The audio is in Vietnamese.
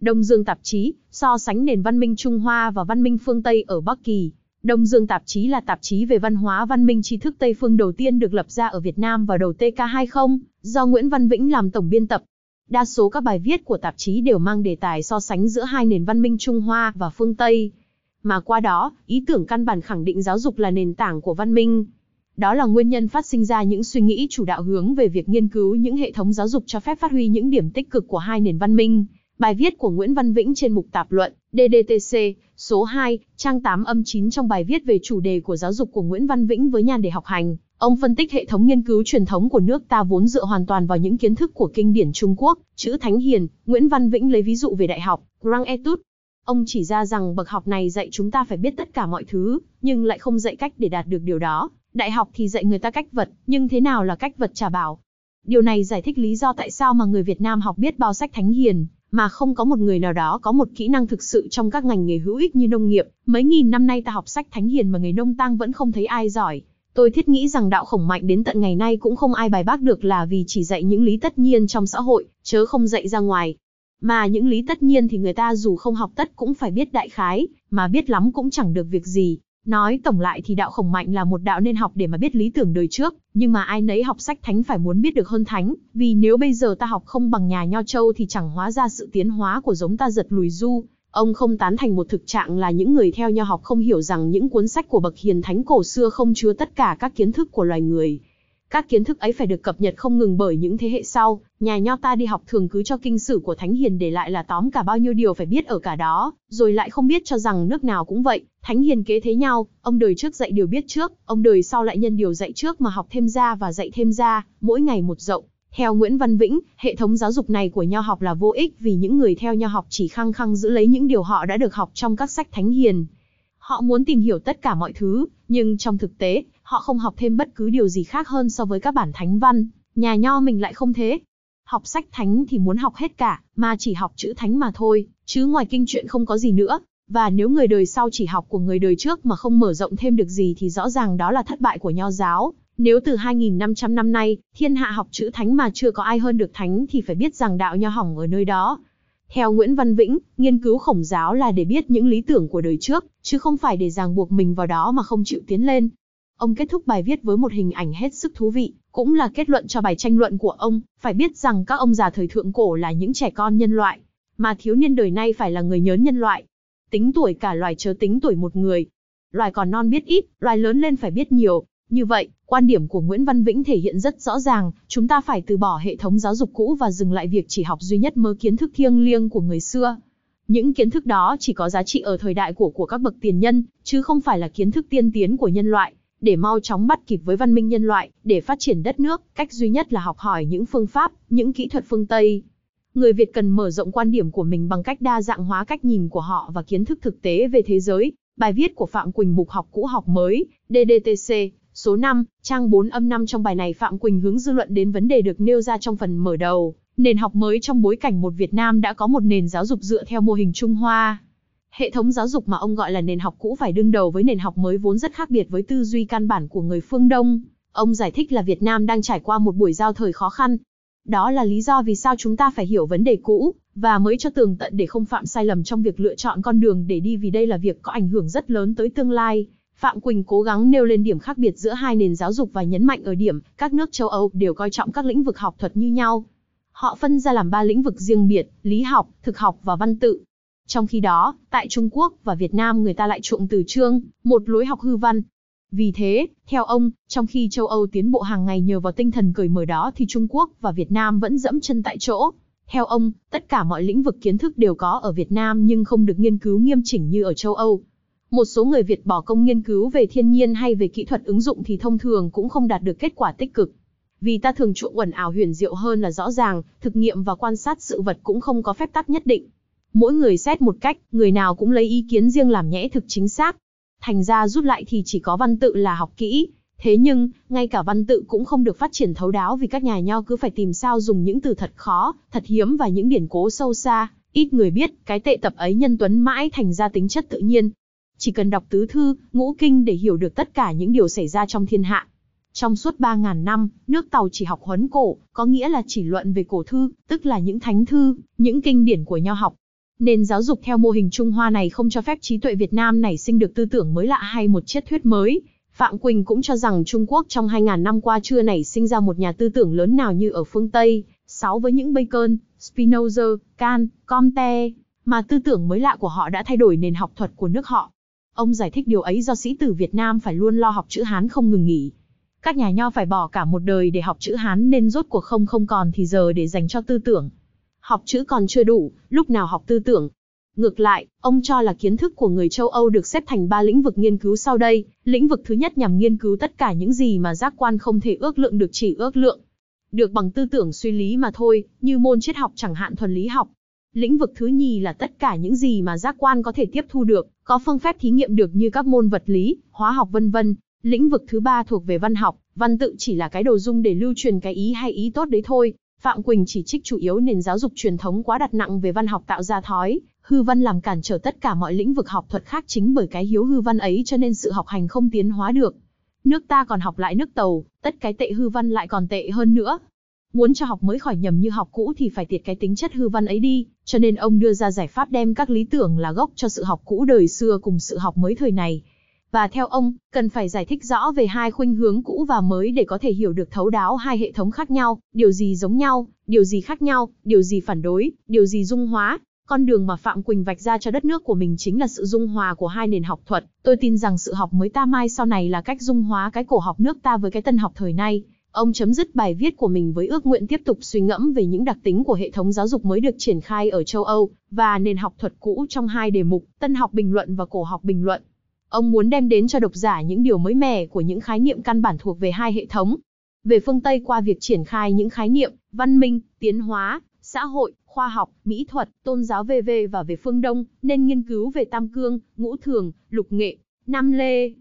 Đông Dương tạp chí, so sánh nền văn minh Trung Hoa và văn minh phương Tây ở Bắc Kỳ. Đông Dương tạp chí là tạp chí về văn hóa văn minh tri thức Tây phương đầu tiên được lập ra ở Việt Nam vào đầu TK20, do Nguyễn Văn Vĩnh làm tổng biên tập. Đa số các bài viết của tạp chí đều mang đề tài so sánh giữa hai nền văn minh Trung Hoa và phương Tây. Mà qua đó, ý tưởng căn bản khẳng định giáo dục là nền tảng của văn minh. Đó là nguyên nhân phát sinh ra những suy nghĩ chủ đạo hướng về việc nghiên cứu những hệ thống giáo dục cho phép phát huy những điểm tích cực của hai nền văn minh, Bài viết của Nguyễn Văn Vĩnh trên mục tạp luận DDTC số 2, trang 8 âm 9 trong bài viết về chủ đề của giáo dục của Nguyễn Văn Vĩnh với nhan đề học hành, ông phân tích hệ thống nghiên cứu truyền thống của nước ta vốn dựa hoàn toàn vào những kiến thức của kinh điển Trung Quốc, chữ Thánh Hiền, Nguyễn Văn Vĩnh lấy ví dụ về đại học, Grand Etude. Ông chỉ ra rằng bậc học này dạy chúng ta phải biết tất cả mọi thứ, nhưng lại không dạy cách để đạt được điều đó. Đại học thì dạy người ta cách vật, nhưng thế nào là cách vật trả bảo? Điều này giải thích lý do tại sao mà người Việt Nam học biết bao sách thánh hiền, mà không có một người nào đó có một kỹ năng thực sự trong các ngành nghề hữu ích như nông nghiệp. Mấy nghìn năm nay ta học sách thánh hiền mà nghề nông tang vẫn không thấy ai giỏi. Tôi thiết nghĩ rằng đạo khổng mạnh đến tận ngày nay cũng không ai bài bác được là vì chỉ dạy những lý tất nhiên trong xã hội, chớ không dạy ra ngoài. Mà những lý tất nhiên thì người ta dù không học tất cũng phải biết đại khái, mà biết lắm cũng chẳng được việc gì. Nói tổng lại thì đạo khổng mạnh là một đạo nên học để mà biết lý tưởng đời trước, nhưng mà ai nấy học sách thánh phải muốn biết được hơn thánh, vì nếu bây giờ ta học không bằng nhà Nho Châu thì chẳng hóa ra sự tiến hóa của giống ta giật lùi du. Ông không tán thành một thực trạng là những người theo nho học không hiểu rằng những cuốn sách của bậc hiền thánh cổ xưa không chứa tất cả các kiến thức của loài người, các kiến thức ấy phải được cập nhật không ngừng bởi những thế hệ sau, nhà nho ta đi học thường cứ cho kinh sử của Thánh Hiền để lại là tóm cả bao nhiêu điều phải biết ở cả đó, rồi lại không biết cho rằng nước nào cũng vậy, Thánh Hiền kế thế nhau, ông đời trước dạy điều biết trước, ông đời sau lại nhân điều dạy trước mà học thêm ra và dạy thêm ra, mỗi ngày một rộng. Theo Nguyễn Văn Vĩnh, hệ thống giáo dục này của nho học là vô ích vì những người theo nho học chỉ khăng khăng giữ lấy những điều họ đã được học trong các sách Thánh Hiền. Họ muốn tìm hiểu tất cả mọi thứ, nhưng trong thực tế, họ không học thêm bất cứ điều gì khác hơn so với các bản thánh văn, nhà nho mình lại không thế. Học sách thánh thì muốn học hết cả, mà chỉ học chữ thánh mà thôi, chứ ngoài kinh truyện không có gì nữa. Và nếu người đời sau chỉ học của người đời trước mà không mở rộng thêm được gì thì rõ ràng đó là thất bại của nho giáo. Nếu từ 2.500 năm nay, thiên hạ học chữ thánh mà chưa có ai hơn được thánh thì phải biết rằng đạo nho hỏng ở nơi đó. Theo Nguyễn Văn Vĩnh, nghiên cứu khổng giáo là để biết những lý tưởng của đời trước, chứ không phải để ràng buộc mình vào đó mà không chịu tiến lên, Ông kết thúc bài viết với một hình ảnh hết sức thú vị, cũng là kết luận cho bài tranh luận của ông, phải biết rằng các ông già thời thượng cổ là những trẻ con nhân loại, mà thiếu niên đời nay phải là người nhớn nhân loại. Tính tuổi cả loài chớ tính tuổi một người. Loài còn non biết ít, loài lớn lên phải biết nhiều. Như vậy, quan điểm của Nguyễn Văn Vĩnh thể hiện rất rõ ràng, chúng ta phải từ bỏ hệ thống giáo dục cũ và dừng lại việc chỉ học duy nhất mơ kiến thức thiêng liêng của người xưa. Những kiến thức đó chỉ có giá trị ở thời đại của của các bậc tiền nhân, chứ không phải là kiến thức tiên tiến của nhân loại để mau chóng bắt kịp với văn minh nhân loại, để phát triển đất nước, cách duy nhất là học hỏi những phương pháp, những kỹ thuật phương Tây. Người Việt cần mở rộng quan điểm của mình bằng cách đa dạng hóa cách nhìn của họ và kiến thức thực tế về thế giới. Bài viết của Phạm Quỳnh mục học cũ học mới, DDTC, số 5, trang 4 âm 5 trong bài này Phạm Quỳnh hướng dư luận đến vấn đề được nêu ra trong phần mở đầu. Nền học mới trong bối cảnh một Việt Nam đã có một nền giáo dục dựa theo mô hình Trung Hoa, Hệ thống giáo dục mà ông gọi là nền học cũ phải đương đầu với nền học mới vốn rất khác biệt với tư duy căn bản của người phương Đông. Ông giải thích là Việt Nam đang trải qua một buổi giao thời khó khăn. Đó là lý do vì sao chúng ta phải hiểu vấn đề cũ, và mới cho tường tận để không phạm sai lầm trong việc lựa chọn con đường để đi vì đây là việc có ảnh hưởng rất lớn tới tương lai. Phạm Quỳnh cố gắng nêu lên điểm khác biệt giữa hai nền giáo dục và nhấn mạnh ở điểm các nước châu Âu đều coi trọng các lĩnh vực học thuật như nhau. Họ phân ra làm ba lĩnh vực riêng biệt, lý học, thực học và văn tự. Trong khi đó, tại Trung Quốc và Việt Nam người ta lại trộm từ chương, một lối học hư văn. Vì thế, theo ông, trong khi châu Âu tiến bộ hàng ngày nhờ vào tinh thần cởi mở đó thì Trung Quốc và Việt Nam vẫn dẫm chân tại chỗ. Theo ông, tất cả mọi lĩnh vực kiến thức đều có ở Việt Nam nhưng không được nghiên cứu nghiêm chỉnh như ở châu Âu. Một số người Việt bỏ công nghiên cứu về thiên nhiên hay về kỹ thuật ứng dụng thì thông thường cũng không đạt được kết quả tích cực. Vì ta thường chuộng quẩn ảo huyền diệu hơn là rõ ràng, thực nghiệm và quan sát sự vật cũng không có phép tắc nhất định mỗi người xét một cách, người nào cũng lấy ý kiến riêng làm nhẽ thực chính xác. Thành ra rút lại thì chỉ có văn tự là học kỹ, thế nhưng, ngay cả văn tự cũng không được phát triển thấu đáo vì các nhà nho cứ phải tìm sao dùng những từ thật khó, thật hiếm và những điển cố sâu xa, ít người biết, cái tệ tập ấy nhân tuấn mãi thành ra tính chất tự nhiên. Chỉ cần đọc tứ thư, ngũ kinh để hiểu được tất cả những điều xảy ra trong thiên hạ, trong suốt 3.000 năm, nước Tàu chỉ học huấn cổ, có nghĩa là chỉ luận về cổ thư, tức là những thánh thư, những kinh điển của nho học, Nền giáo dục theo mô hình Trung Hoa này không cho phép trí tuệ Việt Nam nảy sinh được tư tưởng mới lạ hay một triết thuyết mới. Phạm Quỳnh cũng cho rằng Trung Quốc trong 2.000 năm qua chưa nảy sinh ra một nhà tư tưởng lớn nào như ở phương Tây, sáu với những Bacon, Spinoza, Kant, Comte, mà tư tưởng mới lạ của họ đã thay đổi nền học thuật của nước họ. Ông giải thích điều ấy do sĩ tử Việt Nam phải luôn lo học chữ Hán không ngừng nghỉ. Các nhà nho phải bỏ cả một đời để học chữ Hán nên rốt cuộc không không còn thì giờ để dành cho tư tưởng học chữ còn chưa đủ, lúc nào học tư tưởng. Ngược lại, ông cho là kiến thức của người châu Âu được xếp thành ba lĩnh vực nghiên cứu sau đây, lĩnh vực thứ nhất nhằm nghiên cứu tất cả những gì mà giác quan không thể ước lượng được chỉ ước lượng, được bằng tư tưởng suy lý mà thôi, như môn triết học chẳng hạn thuần lý học. Lĩnh vực thứ nhì là tất cả những gì mà giác quan có thể tiếp thu được, có phương pháp thí nghiệm được như các môn vật lý, hóa học vân vân. Lĩnh vực thứ ba thuộc về văn học, văn tự chỉ là cái đồ dung để lưu truyền cái ý hay ý tốt đấy thôi, Phạm Quỳnh chỉ trích chủ yếu nền giáo dục truyền thống quá đặt nặng về văn học tạo ra thói, hư văn làm cản trở tất cả mọi lĩnh vực học thuật khác chính bởi cái hiếu hư văn ấy cho nên sự học hành không tiến hóa được. Nước ta còn học lại nước tàu, tất cái tệ hư văn lại còn tệ hơn nữa. Muốn cho học mới khỏi nhầm như học cũ thì phải tiệt cái tính chất hư văn ấy đi, cho nên ông đưa ra giải pháp đem các lý tưởng là gốc cho sự học cũ đời xưa cùng sự học mới thời này, và theo ông, cần phải giải thích rõ về hai khuynh hướng cũ và mới để có thể hiểu được thấu đáo hai hệ thống khác nhau, điều gì giống nhau, điều gì khác nhau, điều gì phản đối, điều gì dung hóa. Con đường mà Phạm Quỳnh vạch ra cho đất nước của mình chính là sự dung hòa của hai nền học thuật. Tôi tin rằng sự học mới ta mai sau này là cách dung hóa cái cổ học nước ta với cái tân học thời nay. Ông chấm dứt bài viết của mình với ước nguyện tiếp tục suy ngẫm về những đặc tính của hệ thống giáo dục mới được triển khai ở châu Âu và nền học thuật cũ trong hai đề mục, tân học bình luận và cổ học bình luận. Ông muốn đem đến cho độc giả những điều mới mẻ của những khái niệm căn bản thuộc về hai hệ thống. Về phương Tây qua việc triển khai những khái niệm văn minh, tiến hóa, xã hội, khoa học, mỹ thuật, tôn giáo VV và về phương Đông, nên nghiên cứu về Tam Cương, Ngũ Thường, Lục Nghệ, Nam Lê,